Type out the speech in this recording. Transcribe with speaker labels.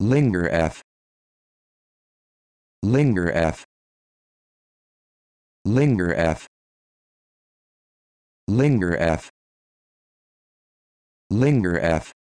Speaker 1: Linger F. Linger F. Linger F. Linger F. Linger F.